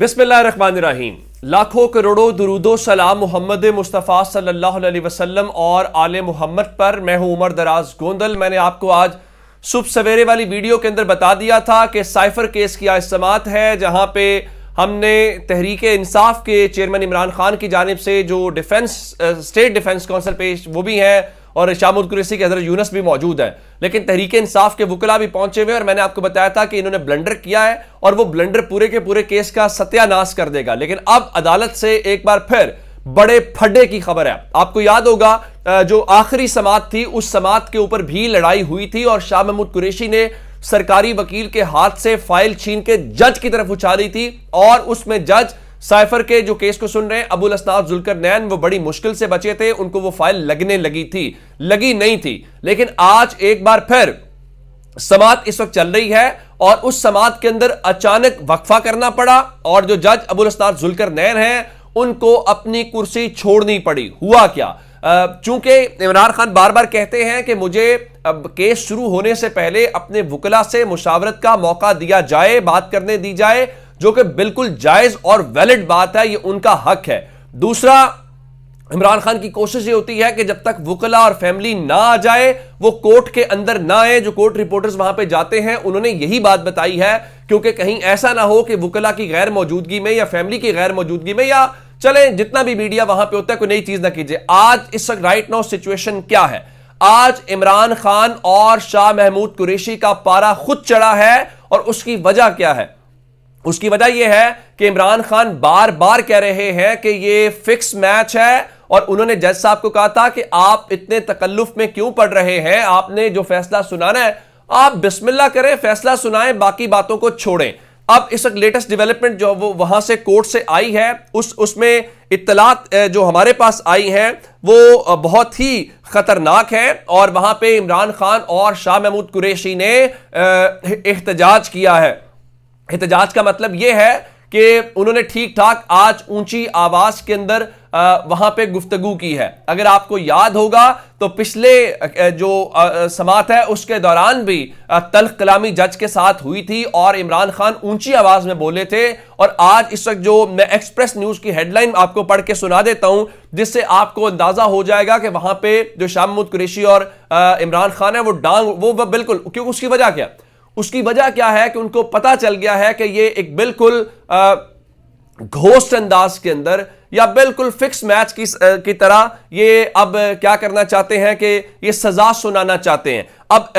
बिस्मिल्लाहिर्रहमानिर्रहीम लाखों करोड़ों दरूदो सलाम मोहम्मद मुस्तफ़ा सल्लल्लाहु अलैहि वसल्लम और आल मोहम्मद पर मैं हूं उमर दराज गोंदल मैंने आपको आज सुबह सवेरे वाली वीडियो के अंदर बता दिया था कि साइफर केस की आज है जहां पे हमने तहरीक इंसाफ के चेयरमैन इमरान खान की जानब से जो डिफेंस स्टेट डिफेंस काउंसिल पेश वो भी हैं और शामुल कुरेसी के हजरत यूनस भी मौजूद है लेकिन तहरीक इंसाफ के वकला भी पहुंचे हुए और मैंने आपको बताया था कि इन्होंने ब्लंडर किया है और वो ब्लंडर पूरे के पूरे केस का सत्यानाश कर देगा लेकिन अब अदालत से एक बार फिर बड़े फड्डे की खबर है आपको याद होगा जो आखिरी समात थी उस समात के ऊपर भी लड़ाई हुई थी और शाह महमूद कुरेशी ने सरकारी वकील के हाथ से फाइल छीन के जज की तरफ उछाली थी और उसमें जज साइफर के जो केस को सुन रहे हैं अबुल असनाद जुलकर नैन वो बड़ी मुश्किल से बचे थे उनको वो फाइल लगने लगी थी लगी नहीं थी लेकिन आज एक बार फिर समात इस वक्त चल रही है और उस समात के अंदर अचानक वक्फा करना पड़ा और जो जज अबुल अस्ताद जुलकर नैन है उनको अपनी कुर्सी छोड़नी पड़ी हुआ क्या चूंकि इमरान खान बार बार कहते हैं कि मुझे अब केस शुरू होने से पहले अपने वकला से मुशावरत का मौका दिया जाए बात करने दी जाए जो कि बिल्कुल जायज और वैलिड बात है यह उनका हक है दूसरा इमरान खान की कोशिश ये होती है कि जब तक वकला और फैमिली ना आ जाए वो कोर्ट के अंदर ना आए जो कोर्ट रिपोर्टर्स वहां पे जाते हैं उन्होंने यही बात बताई है क्योंकि कहीं ऐसा ना हो कि वकला की गैर मौजूदगी में या फैमिली की गैर मौजूदगी में या चले जितना भी मीडिया वहां पे होता है कोई नई चीज ना कीजिए आज इस राइट नाउ सिचुएशन क्या है आज इमरान खान और शाह महमूद कुरेशी का पारा खुद चढ़ा है और उसकी वजह क्या है उसकी वजह यह है कि इमरान खान बार बार कह रहे हैं कि ये फिक्स मैच है और उन्होंने जज साहब को कहा था कि आप इतने तकल्लुफ में क्यों पढ़ रहे हैं आपने जो फैसला सुनाना है आप बिस्मिल्ला करें फैसला सुनाएं बाकी बातों को छोड़ें अब इस लेटेस्ट डेवलपमेंट जो वो वहां से कोर्ट से आई है उस उसमें इतलात जो हमारे पास आई है वो बहुत ही खतरनाक है और वहां पे इमरान खान और शाह महमूद कुरैशी ने एहतजाज किया है एहतजाज का मतलब यह है कि उन्होंने ठीक ठाक आज ऊंची आवाज के अंदर वहां पे गुफ्तगु की है अगर आपको याद होगा तो पिछले जो समात है उसके दौरान भी तलख कलामी जज के साथ हुई थी और इमरान खान ऊंची आवाज में बोले थे और आज इस वक्त जो मैं एक्सप्रेस न्यूज की हेडलाइन आपको पढ़ के सुना देता हूं जिससे आपको अंदाजा हो जाएगा कि वहां पर जो शामुद कुरेशी और इमरान खान है वो डांग वो बिल्कुल क्योंकि उसकी वजह क्या उसकी वजह क्या है कि उनको पता चल गया है कि ये एक बिल्कुल घोष्ट अंदाज के अंदर या बिल्कुल फिक्स मैच की की तरह ये अब क्या करना चाहते हैं कि ये सजा सुनाना चाहते हैं अब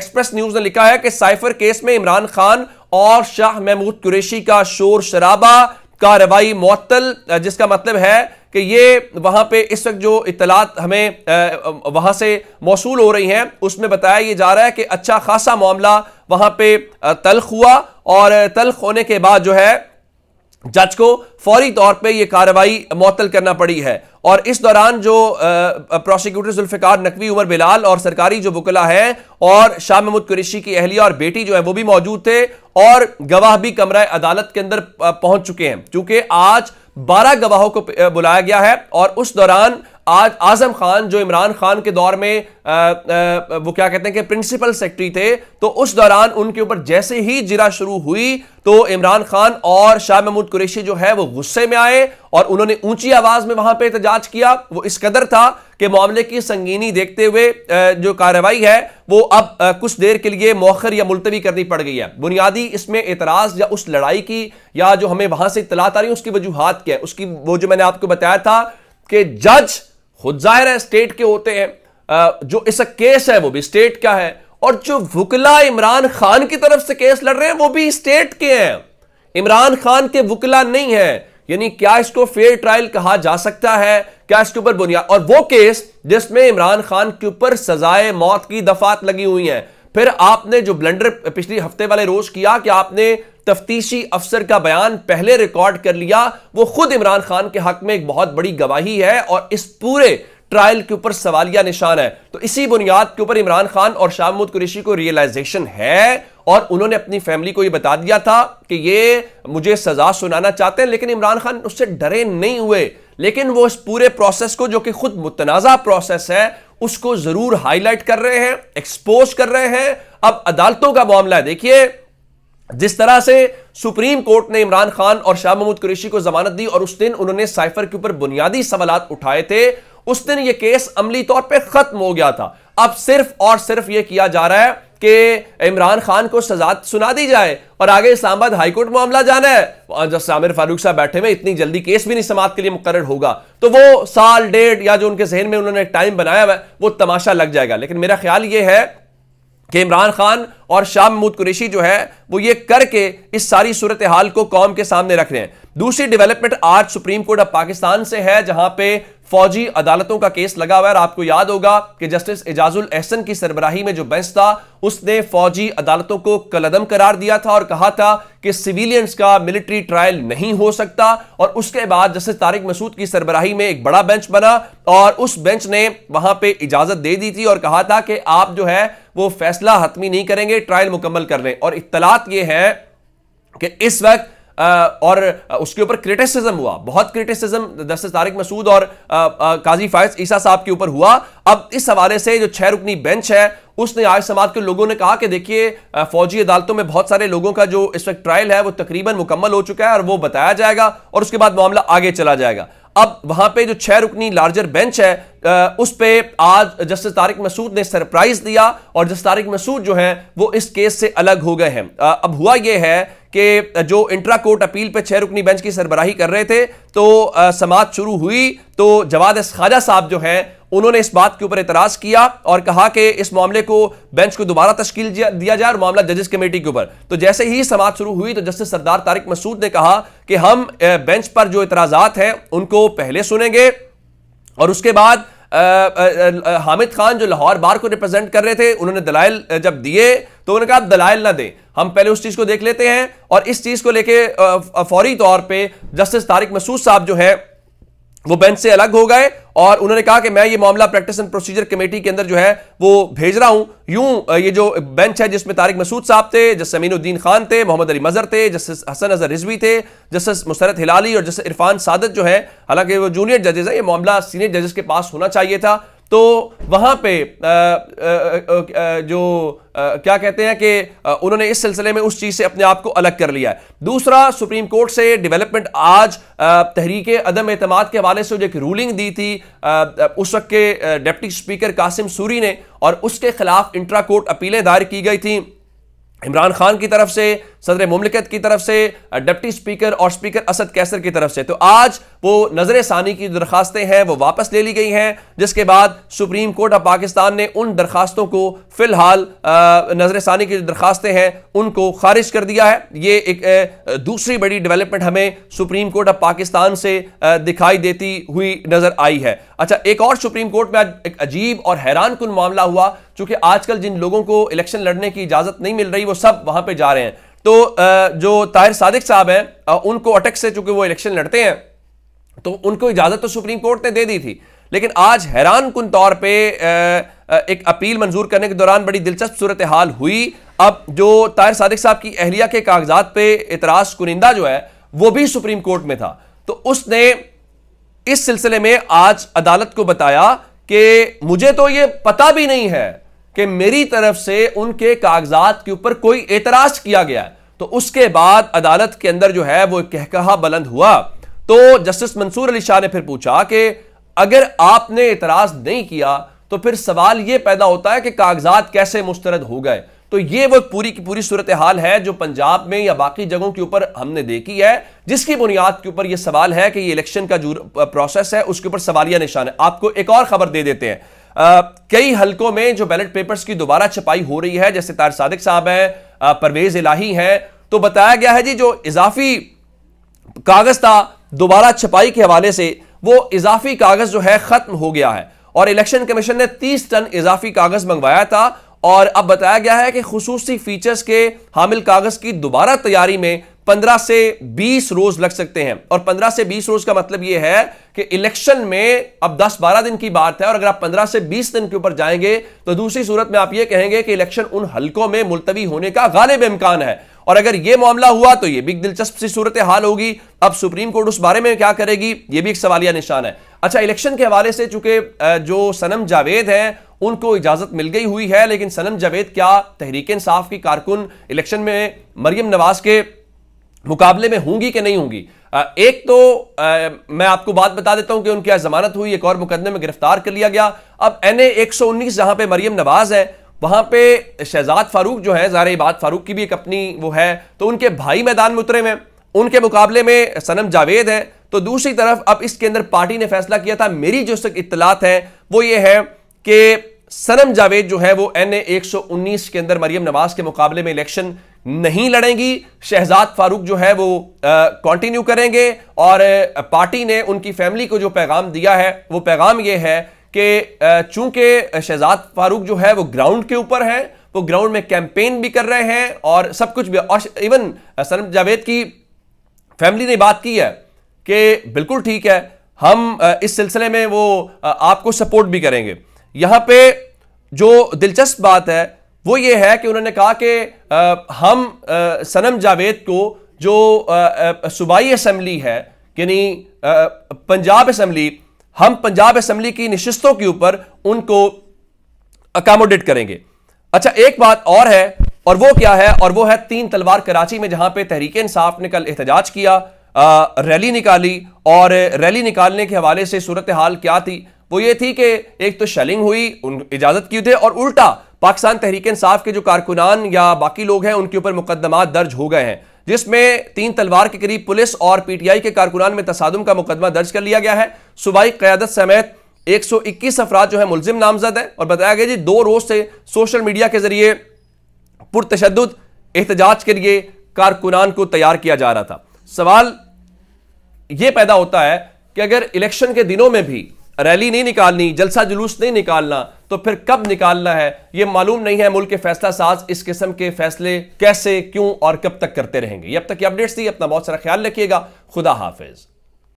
एक्सप्रेस न्यूज ने लिखा है कि साइफर केस में इमरान खान और शाह महमूद कुरेशी का शोर शराबा कार्रवाई मअतल जिसका मतलब है कि ये वहां पे इस वक्त जो इतलात हमें वहां से मौसू हो रही हैं उसमें बताया ये जा रहा है कि अच्छा खासा मामला वहां पे तलख हुआ और तल्ख होने के बाद जो है जज को फौरी तौर पे यह कार्रवाई मअतल करना पड़ी है और इस दौरान जो प्रोसिक्यूटर जुल्फ़िकार नकवी उमर बिलाल और सरकारी जो वकला है और शाह महमूद कुरेशी की अहलिया और बेटी जो है वो भी मौजूद थे और गवाह भी कमरा अदालत के अंदर पहुंच चुके हैं क्योंकि आज बारह गवाहों को बुलाया गया है और उस दौरान आज आजम खान जो इमरान खान के दौर में आ, आ, वो क्या कहते हैं कि प्रिंसिपल सेक्रेटरी थे तो उस दौरान उनके ऊपर जैसे ही जिरा शुरू हुई तो इमरान खान और शाह महमूद कुरेशी जो है वो गुस्से में आए और उन्होंने ऊंची आवाज में वहां पे एहतजाज किया वो इस कदर था कि मामले की संगीनी देखते हुए जो कार्रवाई है वो अब कुछ देर के लिए मौखर या मुलतवी करनी पड़ गई है बुनियादी इसमें एतराज या उस लड़ाई की या जो हमें वहां से इतलात आ रही उसकी वजूहत क्या है उसकी वो जो मैंने आपको बताया था कि जज खुद जाहिर है स्टेट के होते हैं जो इस केस है वो भी स्टेट का है और जो वकला इमरान खान की तरफ से केस लड़ रहे हैं वो भी स्टेट के हैं इमरान खान के वकला नहीं है यानी क्या इसको फेयर ट्रायल कहा जा सकता है क्या इसके ऊपर बुनियाद और वो केस जिसमें इमरान खान के ऊपर सजाए मौत की दफात लगी हुई है फिर आपने जो ब्लेंडर पिछले हफ्ते वाले रोज किया कि आपने तफ्तीशी अफसर का बयान पहले रिकॉर्ड कर लिया वो खुद इमरान खान के हक में एक बहुत बड़ी गवाही है और इस पूरे ट्रायल के ऊपर सवालिया निशान है तो इसी बुनियाद के ऊपर इमरान खान और शाहमूद कुरेशी को रियलाइजेशन है और उन्होंने अपनी फैमिली को यह बता दिया था कि ये मुझे सजा सुनाना चाहते हैं लेकिन इमरान खान उससे डरे नहीं हुए लेकिन वो इस पूरे प्रोसेस को जो कि खुद मुतनाज़ा प्रोसेस है उसको जरूर हाईलाइट कर रहे हैं एक्सपोज कर रहे हैं अब अदालतों का मामला देखिए जिस तरह से सुप्रीम कोर्ट ने इमरान खान और शाह महमूद कुरेशी को जमानत दी और उस दिन उन्होंने साइफर के ऊपर बुनियादी सवाल उठाए थे उस दिन यह केस अमली तौर पर खत्म हो गया था अब सिर्फ और सिर्फ यह किया जा रहा है कि इमरान खान को सजा सुना दी जाए और आगे इस्लामाबाद हाईकोर्ट मामला जाना है जब सामिर फारूक साहब बैठे हुए इतनी जल्दी केस भी नहीं समाप्त के लिए मुकर होगा तो वो साल डेढ़ या जो उनके जहन में उन्होंने टाइम बनाया हुआ वो तमाशा लग जाएगा लेकिन मेरा ख्याल ये है कि इमरान खान और शाह महमूद कुरेशी जो है वो ये करके इस सारी सूरत हाल को कौम के सामने रख रहे हैं दूसरी डेवलपमेंट आज सुप्रीम कोर्ट ऑफ पाकिस्तान से है जहां पे फौजी अदालतों का केस लगा हुआ है आपको याद होगा कि जस्टिस एजाजुल एहसन की सरबराही में जो बेंच था उसने फौजी अदालतों को कलदम करार दिया था और कहा था कि सिविलियंस का मिलिट्री ट्रायल नहीं हो सकता और उसके बाद जस्टिस तारिक मसूद की सरबराही में एक बड़ा बेंच बना और उस बेंच ने वहां पर इजाजत दे दी थी और कहा था कि आप जो है वो फैसला हतमी नहीं करेंगे ट्रायल मुकम्मल कर लें और इतलात यह है कि इस वक्त और उसके ऊपर क्रिटिसिज्म हुआ बहुत क्रिटिसिज्म जस्टिस तारिक मसूद और काजी फायज ईसा साहब के ऊपर हुआ अब इस हवाले से जो छह रुकनी बेंच है उसने आज समाज के लोगों ने कहा कि देखिए फौजी अदालतों में बहुत सारे लोगों का जो इस वक्त ट्रायल है वो तकरीबन मुकम्मल हो चुका है और वो बताया जाएगा और उसके बाद मामला आगे चला जाएगा अब वहां पे जो छह रुकनी लार्जर बेंच है उस पे आज जस्टिस तारिक मसूद ने सरप्राइज दिया और जस्टिस तारिक मसूद जो है वो इस केस से अलग हो गए हैं अब हुआ ये है कि जो इंट्रा कोर्ट अपील पे छह रुकनी बेंच की सरबराही कर रहे थे तो समाज शुरू हुई तो जवाद खाजा साहब जो हैं उन्होंने इस बात के ऊपर एतराज किया और कहा कि इस मामले को बेंच को दोबारा तश्कील दिया जाए और मामला जजेस कमेटी के ऊपर तो जैसे ही समाज शुरू हुई तो जस्टिस सरदार तारिक मसूद ने कहा कि हम बेंच पर जो इतराजात हैं उनको पहले सुनेंगे और उसके बाद आ, आ, आ, हामिद खान जो लाहौर बार को रिप्रेजेंट कर रहे थे उन्होंने दलाइल जब दिए तो उन्होंने कहा दलाइल ना दें हम पहले उस चीज को देख लेते हैं और इस चीज को लेके फौरी तौर पे जस्टिस तारिक मसूद साहब जो है वो बेंच से अलग हो गए और उन्होंने कहा कि मैं ये मामला प्रैक्टिस एंड प्रोसीजर कमेटी के अंदर जो है वो भेज रहा हूं यूं ये जो बेंच है जिसमें तारिक मसूद साहब थे जस्टिस अमीनुद्दीन खान थे मोहम्मद अली मजर थे जस्टिस हसन अजहर रिजवी थे जस्टिस मुसरत हिलाली और जस्टिस इरफान सादत जो है हालांकि वो जूनियर जजेस हैं ये मामला सीनियर जजेस के पास होना चाहिए था तो वहाँ पे आ, आ, आ, जो क्या कहते हैं कि उन्होंने इस सिलसिले में उस चीज़ से अपने आप को अलग कर लिया है दूसरा सुप्रीम कोर्ट से डेवलपमेंट आज तहरीक अदम एतमाद के हवाले से जो एक रूलिंग दी थी उस वक्त के डिप्टी स्पीकर कासिम सूरी ने और उसके खिलाफ इंट्रा कोर्ट अपीलें दायर की गई थी इमरान खान की तरफ से सदर ममलिकत की तरफ से डिप्टी स्पीकर और स्पीकर असद कैसर की तरफ से तो आज वो नज़र सानी की दरखास्तें हैं वो वापस ले ली गई हैं जिसके बाद सुप्रीम कोर्ट ऑफ पाकिस्तान ने उन दरखास्तों को फ़िलहाल नज़र सानी की दरखास्तें हैं उनको खारिज कर दिया है ये एक ए, दूसरी बड़ी डेवलपमेंट हमें सुप्रीम कोर्ट ऑफ पाकिस्तान से ए, दिखाई देती हुई नज़र आई है अच्छा एक और सुप्रीम कोर्ट में आज एक अजीब और हैरान कन मामला हुआ चूंकि आजकल जिन लोगों को इलेक्शन लड़ने की इजाज़त नहीं मिल रही वो सब वहां पर जा रहे हैं तो जो ताहिर सादिक साहब हैं उनको अटक से चूंकि वो इलेक्शन लड़ते हैं तो उनको इजाजत तो सुप्रीम कोर्ट ने दे दी थी लेकिन आज हैरान कन तौर पर एक अपील मंजूर करने के दौरान बड़ी दिलचस्प सूरत हाल हुई अब जो तायर सादिक साहब की अहलिया के कागजात पे इतराज कुनिंदा जो है वो भी सुप्रीम कोर्ट में था तो उसने इस सिलसिले में आज अदालत को बताया कि मुझे तो ये पता भी नहीं है कि मेरी तरफ से उनके कागजात के ऊपर कोई एतराज किया गया तो उसके बाद अदालत के अंदर जो है वो कहकहा बुलंद हुआ तो जस्टिस मंसूर अली शाह ने फिर पूछा कि अगर आपने इतराज नहीं किया तो फिर सवाल यह पैदा होता है कि कागजात कैसे मुस्तरद हो गए तो ये वो पूरी की पूरी सूरत हाल है जो पंजाब में या बाकी जगहों के ऊपर हमने देखी है जिसकी बुनियाद के ऊपर ये सवाल है कि ये इलेक्शन का जो प्रोसेस है उसके ऊपर सवालिया निशान है आपको एक और खबर दे देते हैं कई हलकों में जो बैलेट पेपर्स की दोबारा छपाई हो रही है जैसे तार सादिक साहब हैं परवेज इलाही हैं तो बताया गया है जी जो इजाफी कागज था दोबारा छपाई के हवाले से वो इजाफी कागज जो है खत्म हो गया है और इलेक्शन कमीशन ने 30 टन इजाफी कागज मंगवाया था और अब बताया गया है कि खसूसी फीचर्स के हामिल कागज की दोबारा तैयारी में 15 से 20 रोज लग सकते हैं और 15 से 20 रोज का मतलब यह है कि इलेक्शन में अब 10-12 दिन की बात है और अगर आप 15 से 20 दिन के ऊपर जाएंगे तो दूसरी सूरत में आप यह कहेंगे कि इलेक्शन उन हलकों में मुलतवी होने का गालिब इम्कान है और अगर यह मामला हुआ तो यह भी एक दिलचस्प सी सूरत हाल होगी अब सुप्रीम कोर्ट उस बारे में क्या करेगी यह भी एक सवालिया निशान है अच्छा इलेक्शन के हवाले से चूंकि जो सनम जावेद है उनको इजाजत मिल गई हुई है लेकिन सनम जावेद क्या तहरीक इंसाफ की कारकुन इलेक्शन में मरियम नवाज के मुकाबले में होंगी कि नहीं होंगी एक तो आ, मैं आपको बात बता देता हूं कि उनकी आज जमानत हुई एक और मुकदमे में गिरफ्तार कर लिया गया अब एन ए एक सौ उन्नीस जहां पर मरियम नवाज है वहाँ पे शहजाद फारूक जो है जहर इबाद फारूक की भी एक अपनी वो है तो उनके भाई मैदान में उतरे हुए उनके मुकाबले में सनम जावेद है तो दूसरी तरफ अब इसके अंदर पार्टी ने फैसला किया था मेरी जो तक इतलात है वो ये है कि सनम जावेद जो है वो एन ए एक सौ उन्नीस के अंदर मरियम नवाज के मुकाबले में इलेक्शन नहीं लड़ेंगी शहजाद फारूक जो है वो कंटिन्यू करेंगे और पार्टी ने उनकी फैमिली को जो पैगाम दिया है वो पैगाम ये है कि चूंकि शहजाद फारूक जो है वो ग्राउंड के ऊपर है वो ग्राउंड में कैंपेन भी कर रहे हैं और सब कुछ भी और इवन सनम जावेद की फैमिली ने बात की है कि बिल्कुल ठीक है हम इस सिलसिले में वो आपको सपोर्ट भी करेंगे यहाँ पे जो दिलचस्प बात है वो ये है कि उन्होंने कहा कि हम सनम जावेद को जो सूबाई असम्बली है यानी पंजाब असम्बली हम पंजाब असेंबली की निशिस्तों के ऊपर उनको अकामोडेट करेंगे अच्छा एक बात और है और वो क्या है और वो है तीन तलवार कराची में जहां पे तहरीक इंसाफ ने कल एहतजाज किया आ, रैली निकाली और रैली निकालने के हवाले से सूरत हाल क्या थी वो ये थी कि एक तो शेलिंग हुई उन इजाजत की थे और उल्टा पाकिस्तान तहरीक इंसाफ के जो कारकुनान या बाकी लोग हैं उनके ऊपर मुकदमा दर्ज हो गए हैं जिसमें तीन तलवार के करीब पुलिस और पीटीआई के कारकुनान में तसादम का मुकदमा दर्ज कर लिया गया है सूबाई क्यादत समेत 121 अफराद जो है मुलजिम नामजद हैं और बताया गया जी दो रोज से सोशल मीडिया के जरिए पुरतशद एहतजाज के लिए कारकुनान को तैयार किया जा रहा था सवाल यह पैदा होता है कि अगर इलेक्शन के दिनों में भी रैली नहीं निकालनी जलसा जुलूस नहीं निकालना तो फिर कब निकालना है ये मालूम नहीं है मुल्क के फैसला साज इस किस्म के फैसले कैसे क्यों और कब तक करते रहेंगे अब तक की अपडेट्स थी अपना बहुत सारा ख्याल रखिएगा खुदा हाफिज़